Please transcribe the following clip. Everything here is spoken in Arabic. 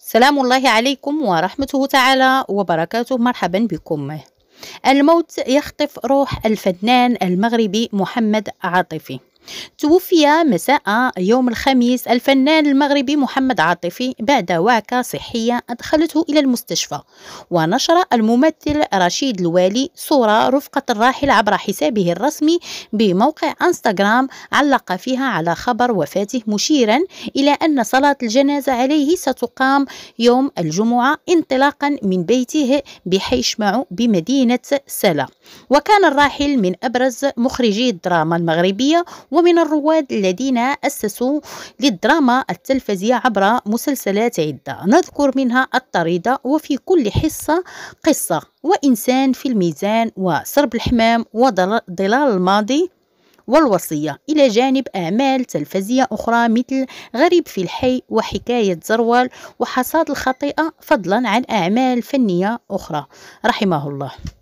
سلام الله عليكم ورحمته تعالى وبركاته مرحبا بكم الموت يخطف روح الفنان المغربي محمد عاطفي توفي مساء يوم الخميس الفنان المغربي محمد عاطفي بعد وعكة صحية أدخلته إلى المستشفى ونشر الممثل رشيد الوالي صورة رفقة الراحل عبر حسابه الرسمي بموقع انستغرام علق فيها على خبر وفاته مشيرا إلى أن صلاة الجنازة عليه ستقام يوم الجمعة انطلاقا من بيته بحيشمع بمدينة سلا وكان الراحل من أبرز مخرجي الدراما المغربية و ومن الرواد الذين أسسوا للدراما التلفزية عبر مسلسلات عدة نذكر منها الطريدة وفي كل حصة قصة وإنسان في الميزان وصرب الحمام وضلال الماضي والوصية إلى جانب أعمال تلفزية أخرى مثل غريب في الحي وحكاية زروال وحصاد الخطيئة فضلا عن أعمال فنية أخرى رحمه الله